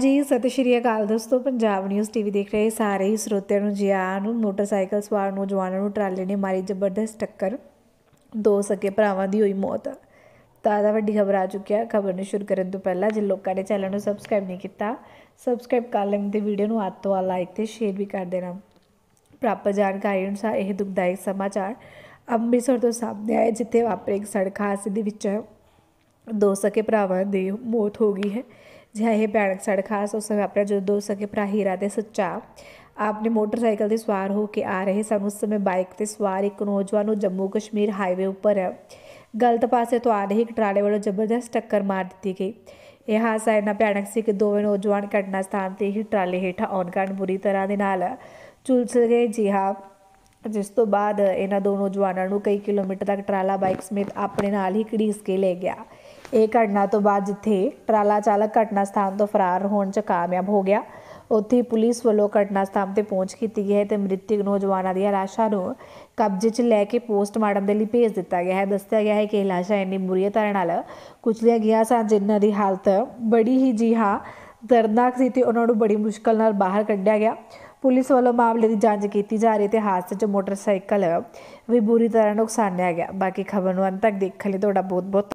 ਜੀ ਸਤਿ ਸ਼੍ਰੀ ਅਕਾਲ ਦੋਸਤੋ ਪੰਜਾਬ ਨਿਊਜ਼ ਟੀਵੀ ਦੇਖ ਰਹੇ ਸਾਰੇ ਹੀ ਸਰੋਤਿਆਂ ਨੂੰ ਜਿਆਂ ਨੂੰ ਮੋਟਰਸਾਈਕਲ ਸਵਾਰ ਨੌਜਵਾਨਾਂ ਨੂੰ ਟਰਾਲੇ ਨੇ ਮਾਰੀ ਜ਼ਬਰਦਸਤ ਟੱਕਰ ਦੋ ਸਕੇ ਭਰਾਵਾਂ ਦੀ ਹੋਈ ਮੌਤ ਤਾਜ਼ਾ ਵੱਡੀ ਖਬਰ ਆ ਚੁੱਕੀ ਹੈ ਖਬਰ ਨੂੰ ਸ਼ੁਰੂ ਕਰਨ ਤੋਂ ਪਹਿਲਾਂ ਜੇ ਲੋਕਾਂ ਨੇ ਚੈਨਲ ਨੂੰ ਸਬਸਕ੍ਰਾਈਬ ਨਹੀਂ ਕੀਤਾ ਸਬਸਕ੍ਰਾਈਬ ਕਰ ਲੈਣ ਤੇ ਵੀਡੀਓ ਨੂੰ ਹੱਥ ਤੋਂ ਲਾਈਕ ਤੇ ਸ਼ੇਅਰ ਵੀ ਕਰ ਦੇਣਾ ਪ੍ਰਾਪਤ ਜਾਣਕਾਰੀ ਅਨੁਸਾਰ ਇਹ ਦੁਖਦਾਇਕ ਸਮਾਚਾਰ ਅੰਮ੍ਰਿਤਸਰ ਤੋਂ ਸਾਹਮਣੇ ਆਇਆ ਜਿੱਥੇ ਵਾਪਰੇ ਇੱਕ ਸੜਕ ਹਾਦਸੇ ਦੇ ਵਿੱਚ ਦੋ ਸਕੇ ਭਰਾਵਾਂ ਦੀ ਮੌਤ ਹੋ ਗਈ ਹੈ જ્યાં ਇਹ ભયાનક સડખાશ ਉਸ ਸਮੇਂ ਆਪਣਾ जो दोस्त सके भरा हीरा ਤੇ ਸੱਚਾ ਆਪਨੇ ਮੋਟਰਸਾਈਕਲ ਤੇ ਸਵਾਰ ਹੋ ਕੇ ਆ ਰਹੇ ਸਨ ਉਸ ਸਮੇਂ ਬਾਈਕ ਤੇ ਸਵਾਰ ਇੱਕ ਨੌਜਵਾਨ ਨੂੰ ਜੰਮੂ ਕਸ਼ਮੀਰ ਹਾਈਵੇ ਉੱਪਰ ਗਲਤ ਪਾਸੇ ਤੋਂ ਆ ਰਹੇ ਇੱਕ ਟਰਾਲੇ ਵੱਲੋਂ ਜ਼ਬਰਦਸਤ ਟੱਕਰ ਮਾਰ ਦਿੱਤੀ ਗਈ ਇਹ ਹਾਦਸਾ ਇਹਨਾਂ ਭਿਆਨਕ ਸੀ ਕਿ ਦੋਵੇਂ ਨੌਜਵਾਨ ਘਟਨਾ ਸਥਾਨ ਤੇ ਹੀ ਟਰਾਲੇ ਹੇਠਾਂ ਆਉਣ ਕਾਰਨ ਬੁਰੀ ਤਰ੍ਹਾਂ ਦੇ ਨਾਲ ਚੁਲਸ ਗਏ ਜੀ ਹਾਂ ਜਿਸ ਤੋਂ ਬਾਅਦ ਇਹਨਾਂ ਦੋਨੋਂ ਨੌਜਵਾਨਾਂ ਨੂੰ ਕਈ ਕਿਲੋਮੀਟਰ ਤੱਕ ਟਰਾਲਾ ਬਾਈਕ ਸਮੇਤ ਆਪਣੇ ਨਾਲ ਹੀ ਘੜੀਸ ਕੇ ਲੈ ਗਿਆ ਇਹ ਘਟਨਾ ਤੋਂ ਬਾਅਦ ਜਿੱਥੇ ਟਰਾਲਾ ਚਾਲਕ ਘਟਨਾ ਸਥਾਨ ਤੋਂ ਫਰਾਰ ਹੋਣ 'ਚ ਕਾਮਯਾਬ ਹੋ ਗਿਆ ਉੱਥੇ ਪੁਲਿਸ ਵੱਲੋਂ ਘਟਨਾ ਸਥਾਨ ਤੇ ਪਹੁੰਚ ਕੀਤੀ ਗਈ ਹੈ ਤੇ ਮ੍ਰਿਤਕ ਨੌਜਵਾਨਾਂ ਦੀਆਂ ਲਾਸ਼ਾਂ ਨੂੰ ਕਬਜ਼ੇ 'ਚ ਲੈ ਕੇ ਪੋਸਟਮਾਰਟਮ ਦੇ ਲਈ ਭੇਜ ਦਿੱਤਾ ਗਿਆ ਹੈ ਦੱਸਿਆ ਗਿਆ ਹੈ ਕਿ ਲਾਸ਼ਾਂ ਇੰਨੀ ਬੁਰੀ ਤਰ੍ਹਾਂ ਨਾਲ ਕੁਚਲਿਆ ਗਿਆ ਸਨ ਜਿਨ੍ਹਾਂ ਦੀ ਹਾਲਤ ਬੜੀ ਹੀ ਜੀ ਹਾਂ ਦਰਦਨਾਕ ਸੀ ਤੇ ਉਹਨਾਂ ਨੂੰ ਬੜੀ ਮੁਸ਼ਕਲ ਨਾਲ ਬਾਹਰ ਕੱਢਿਆ ਗਿਆ ਪੁਲਿਸ ਵੱਲੋਂ ਮਾਮਲੇ ਦੀ ਜਾਂਚ ਕੀਤੀ ਜਾ ਰਹੀ ਤੇ ਹਾਦਸੇ 'ਚ ਮੋਟਰਸਾਈਕਲ ਵੀ ਬੁਰੀ ਤਰ੍ਹਾਂ ਨੁਕਸਾਨਿਆ ਗਿਆ ਬਾਕੀ ਖਬਰ ਨੂੰ ਅੰਤ ਤੱਕ ਦੇਖ ਲਈ ਤੁਹਾਡਾ ਬਹੁਤ ਬਹੁਤ